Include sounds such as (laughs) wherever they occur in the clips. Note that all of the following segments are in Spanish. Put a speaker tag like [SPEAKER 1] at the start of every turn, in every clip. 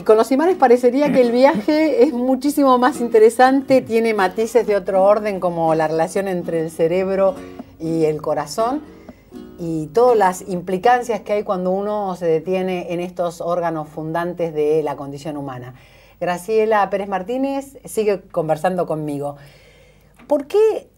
[SPEAKER 1] y con los imanes parecería que el viaje es muchísimo más interesante, tiene matices de otro orden como la relación entre el cerebro y el corazón y todas las implicancias que hay cuando uno se detiene en estos órganos fundantes de la condición humana. Graciela Pérez Martínez sigue conversando conmigo. ¿Por qué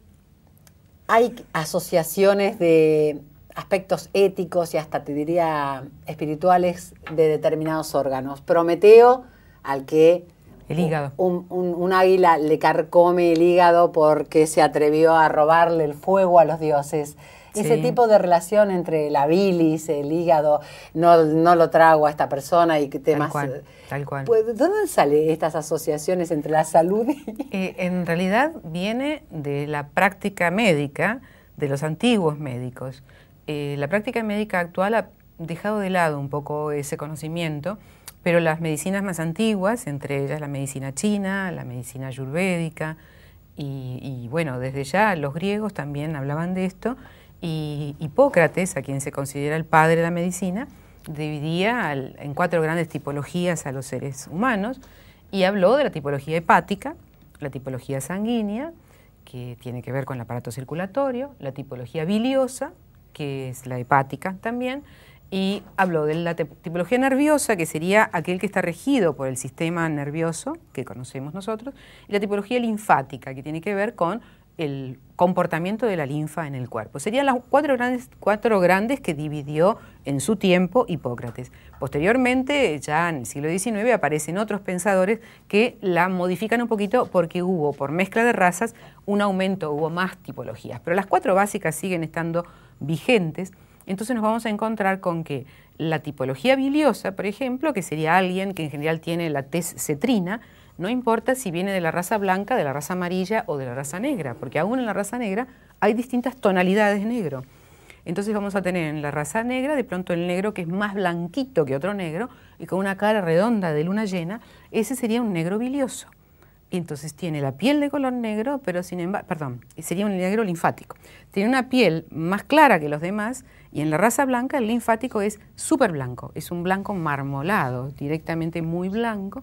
[SPEAKER 1] hay asociaciones de aspectos éticos y hasta te diría espirituales de determinados órganos. Prometeo, al que el hígado. Un, águila le carcome el hígado porque se atrevió a robarle el fuego a los dioses. Ese tipo de relación entre la bilis, el hígado, no, lo trago a esta persona y temas... Tal cual, tal cual. Pues, ¿Dónde salen estas asociaciones entre la salud y...?
[SPEAKER 2] (laughs) Eh, en realidad viene de la práctica médica de los antiguos médicos. Eh, la práctica médica actual ha dejado de lado un poco ese conocimiento, pero las medicinas más antiguas, entre ellas la medicina china, la medicina ayurvédica, y, bueno, desde ya los griegos también hablaban de esto, y Hipócrates, a quien se considera el padre de la medicina, dividía en cuatro grandes tipologías a los seres humanos y habló de la tipología hepática, la tipología sanguínea, que tiene que ver con el aparato circulatorio, la tipología biliosa, que es la hepática también, y habló de la tipología nerviosa, que sería aquel que está regido por el sistema nervioso que conocemos nosotros, y la tipología linfática, que tiene que ver con el comportamiento de la linfa en el cuerpo. Serían las cuatro grandes, cuatro grandes que dividió en su tiempo Hipócrates. Posteriormente, ya en el siglo XIX, aparecen otros pensadores que la modifican un poquito porque hubo, por mezcla de razas, un aumento, hubo más tipologías. Pero las cuatro básicas siguen estando vigentes, entonces nos vamos a encontrar con que la tipología biliosa, por ejemplo, que sería alguien que en general tiene la tez cetrina, no importa si viene de la raza blanca, de la raza amarilla o de la raza negra, porque aún en la raza negra hay distintas tonalidades negro. Entonces vamos a tener en la raza negra de pronto el negro que es más blanquito que otro negro y con una cara redonda de luna llena, ese sería un negro bilioso. Entonces tiene la piel de color negro, pero sin embargo, perdón, sería un negro linfático. Tiene una piel más clara que los demás y en la raza blanca el linfático es súper blanco, es un blanco marmolado, directamente muy blanco,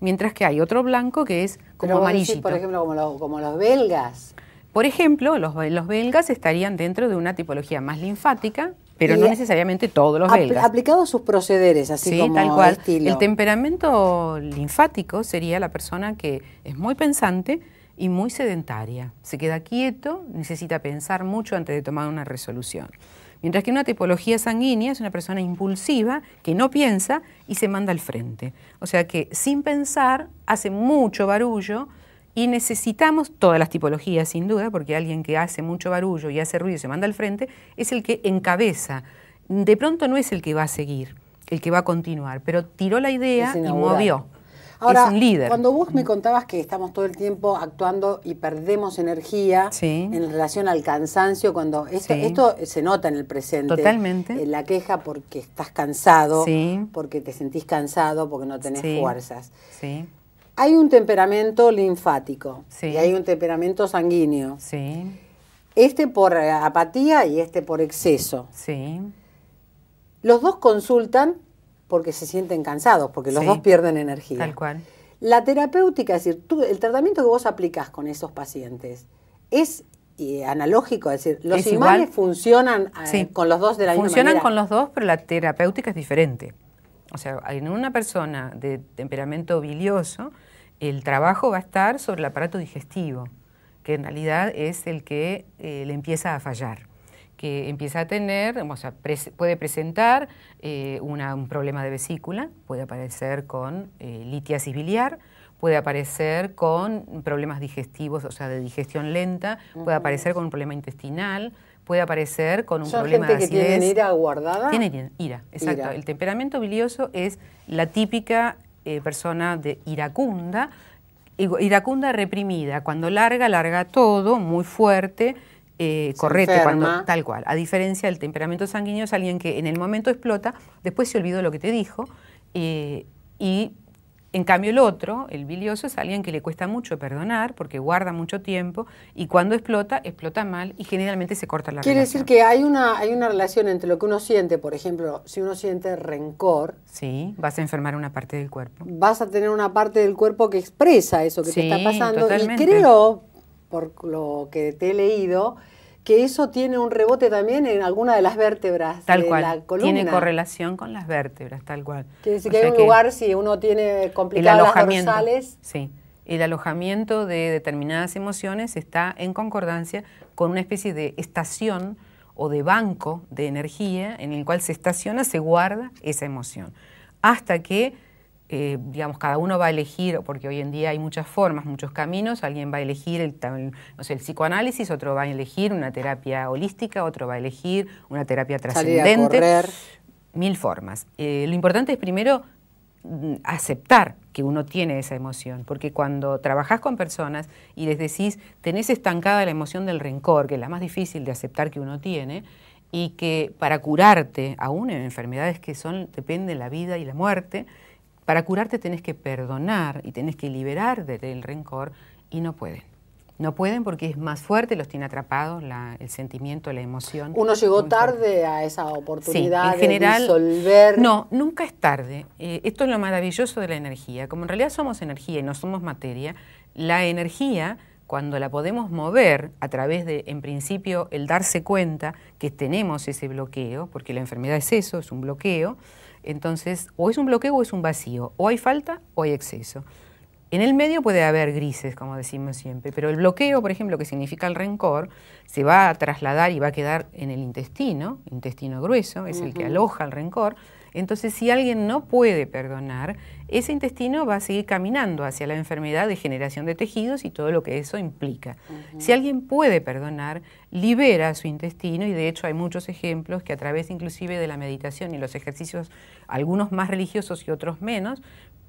[SPEAKER 2] mientras que hay otro blanco que es como amarillito. por
[SPEAKER 1] ejemplo, como, como los belgas.
[SPEAKER 2] Por ejemplo, los belgas estarían dentro de una tipología más linfática, pero no necesariamente todos los belgas.
[SPEAKER 1] Aplicado a sus procederes, así como tal El
[SPEAKER 2] temperamento linfático sería la persona que es muy pensante y muy sedentaria. Se queda quieto, necesita pensar mucho antes de tomar una resolución. Mientras que una tipología sanguínea es una persona impulsiva que no piensa y se manda al frente. O sea que sin pensar hace mucho barullo, y necesitamos todas las tipologías, sin duda, porque alguien que hace mucho barullo y hace ruido y se manda al frente, es el que encabeza. De pronto no es el que va a seguir, el que va a continuar, pero tiró la idea y movió. Ahora, es un líder. Cuando
[SPEAKER 1] vos me contabas que estamos todo el tiempo actuando y perdemos energía en relación al cansancio, cuando esto, se nota en el presente. Totalmente. la queja porque estás cansado, porque te sentís cansado, porque no tenés fuerzas. Sí. Hay un temperamento linfático y hay un temperamento sanguíneo. Este por apatía y este por exceso. Los dos consultan porque se sienten cansados, porque los dos pierden energía. Tal cual. La terapéutica, es decir, el tratamiento que vos aplicás con esos pacientes es analógico, es decir, los iguales
[SPEAKER 2] funcionan eh, con los dos de la funcionan misma Funcionan con los dos, pero la terapéutica es diferente. O sea, en una persona de temperamento bilioso, el trabajo va a estar sobre el aparato digestivo, que en realidad es el que eh, le empieza a fallar, que empieza a tener, o sea, puede presentar eh, un problema de vesícula, puede aparecer con eh, litiasis biliar, puede aparecer con problemas digestivos, o sea, de digestión lenta, puede aparecer con un problema intestinal, puede aparecer con un problema de que ira
[SPEAKER 1] guardada? Tiene
[SPEAKER 2] ira, exacto. El temperamento bilioso es la típica eh, persona de iracunda, iracunda reprimida, cuando larga, larga todo, muy fuerte, eh, correcto, cuando, tal cual. A diferencia del temperamento sanguíneo es alguien que en el momento explota, después se olvidó lo que te dijo eh, y en cambio, el otro, el bilioso, es alguien que le cuesta mucho perdonar porque guarda mucho tiempo y cuando explota, explota mal y generalmente se corta la Quiere Quiere
[SPEAKER 1] decir que hay una, hay una relación entre lo que uno siente, por ejemplo, si uno siente rencor.
[SPEAKER 2] Sí, vas a enfermar una parte del cuerpo.
[SPEAKER 1] Vas a tener una parte del cuerpo que expresa eso que te está pasando. Y creo, por lo que te he leído, que eso tiene un rebote también en alguna de las vértebras tal de cual. la columna. Tiene
[SPEAKER 2] correlación con las vértebras, tal cual. que hay un lugar,
[SPEAKER 1] si uno tiene complicadas las dorsales.
[SPEAKER 2] Sí, el alojamiento de determinadas emociones está en concordancia con una especie de estación o de banco de energía en el cual se estaciona, se guarda esa emoción, hasta que eh, digamos, cada uno va a elegir, porque hoy en día hay muchas formas, muchos caminos, alguien va a elegir el, psicoanálisis, otro va a elegir una terapia holística, otro va a elegir una terapia trascendente. Mil formas. Eh, lo importante es primero mm, aceptar que uno tiene esa emoción, porque cuando trabajás con personas y les decís, tenés estancada la emoción del rencor, que es la más difícil de aceptar que uno tiene, y que para curarte, aún en enfermedades que son, dependen la vida y la muerte, para curarte tenés que perdonar y tenés que liberar del rencor y no pueden. No pueden porque es más fuerte, los tiene atrapados el sentimiento, la emoción. Uno llegó
[SPEAKER 1] tarde a esa oportunidad general, de
[SPEAKER 2] disolver. No, nunca es tarde. Eh, esto es lo maravilloso de la energía. Como en realidad somos energía y no somos materia, la energía cuando la podemos mover a través de, en principio, el darse cuenta que tenemos ese bloqueo, porque la enfermedad es eso, es un bloqueo, entonces o es un bloqueo o es un vacío, o hay falta o hay exceso. En el medio puede haber grises, como decimos siempre, pero el bloqueo, por ejemplo, que significa el rencor, se va a trasladar y va a quedar en el intestino, intestino grueso, es el que aloja el rencor, entonces, si alguien no puede perdonar, ese intestino va a seguir caminando hacia la enfermedad de generación de tejidos y todo lo que eso implica. Si alguien puede perdonar, libera su intestino y de hecho hay muchos ejemplos que a través inclusive de la meditación y los ejercicios, algunos más religiosos y otros menos,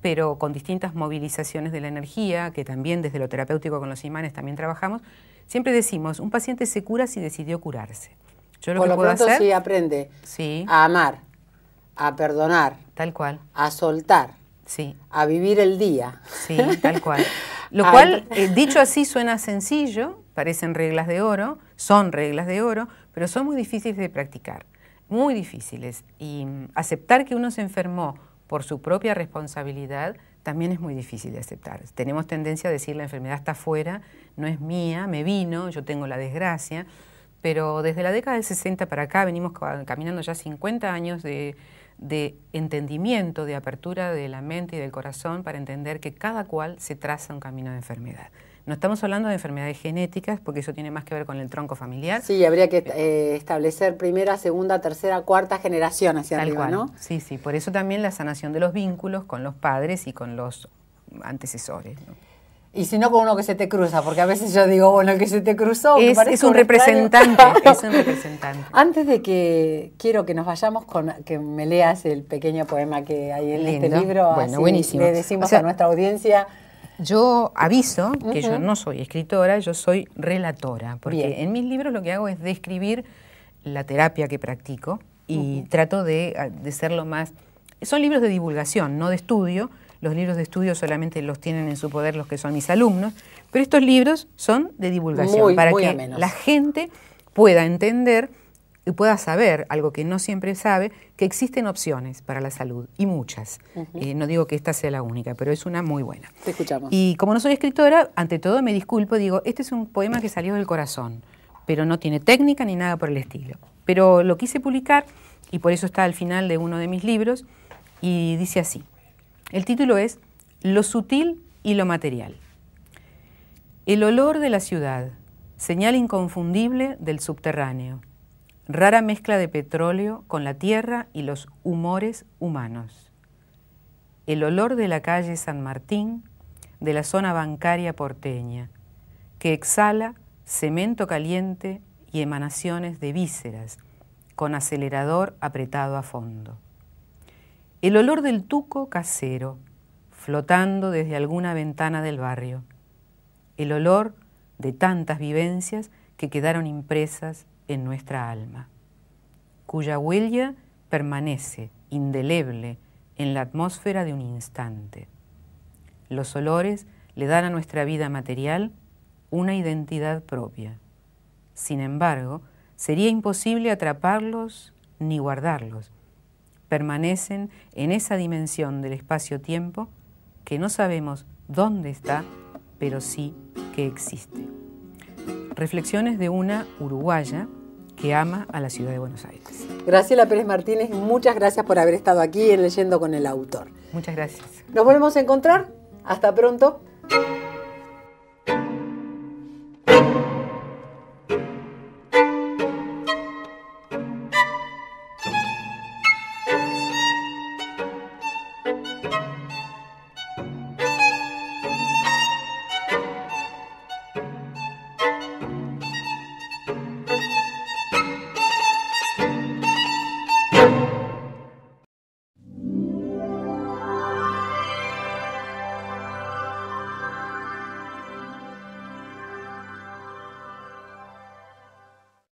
[SPEAKER 2] pero con distintas movilizaciones de la energía, que también desde lo terapéutico con los imanes también trabajamos, siempre decimos, un paciente se cura si decidió curarse. Yo lo Por que lo pronto si
[SPEAKER 1] aprende a amar a perdonar. Tal cual. A soltar.
[SPEAKER 2] Sí. A vivir el día. Sí, tal cual. (laughs) Lo cual, eh, dicho así, suena sencillo, parecen reglas de oro, son reglas de oro, pero son muy difíciles de practicar, muy difíciles. Y mm, aceptar que uno se enfermó por su propia responsabilidad también es muy difícil de aceptar. Tenemos tendencia a decir la enfermedad está afuera, no es mía, me vino, yo tengo la desgracia, pero desde la década del 60 para acá venimos caminando ya 50 años de de entendimiento, de apertura de la mente y del corazón para entender que cada cual se traza un camino de enfermedad. No estamos hablando de enfermedades genéticas, porque eso tiene más que ver con el tronco familiar.
[SPEAKER 1] Sí, habría que eh, establecer primera, segunda, tercera, cuarta generación hacia arriba, cual. ¿no?
[SPEAKER 2] Sí, sí. Por eso también la sanación de los vínculos con los padres y con los antecesores. Y si no, con uno que se
[SPEAKER 1] te cruza, porque a veces yo digo, bueno, que se te cruzó... Es, un, representante, (laughs) es un
[SPEAKER 2] representante.
[SPEAKER 1] Antes de que quiero que nos vayamos, con que me leas el pequeño poema que hay en este libro. Bueno, buenísimo. Le decimos a nuestra audiencia... Yo
[SPEAKER 2] aviso que yo no soy escritora, yo soy relatora, porque en mis libros lo que hago es describir la terapia que practico y trato de, de ser lo más... Son libros de divulgación, no de estudio, los libros de estudio solamente los tienen en su poder los que son mis alumnos, pero estos libros son de divulgación para que la gente pueda entender y pueda saber algo que no siempre sabe, que existen opciones para la salud y muchas. Eh, no digo que esta sea la única, pero es una muy buena. Te escuchamos. Y como no soy escritora, ante todo me disculpo, digo, este es un poema que salió del corazón, pero no tiene técnica ni nada por el estilo. Pero lo quise publicar y por eso está al final de uno de mis libros y dice así. El título es Lo sutil y lo material. El olor de la ciudad, señal inconfundible del subterráneo, rara mezcla de petróleo con la tierra y los humores humanos. El olor de la calle San Martín, de la zona bancaria porteña, que exhala cemento caliente y emanaciones de vísceras, con acelerador apretado a fondo el olor del tuco casero, flotando desde alguna ventana del barrio, el olor de tantas vivencias que quedaron impresas en nuestra alma, cuya huella permanece indeleble en la atmósfera de un instante. Los olores le dan a nuestra vida material una identidad propia. Sin embargo, sería imposible atraparlos ni guardarlos permanecen en esa dimensión del espacio-tiempo que no sabemos dónde está, pero sí que existe. Reflexiones de una uruguaya que ama a la ciudad de Buenos Aires.
[SPEAKER 1] Graciela Pérez Martínez, muchas gracias por haber estado aquí en Leyendo con el Autor. Muchas gracias. Nos volvemos a encontrar. Hasta pronto.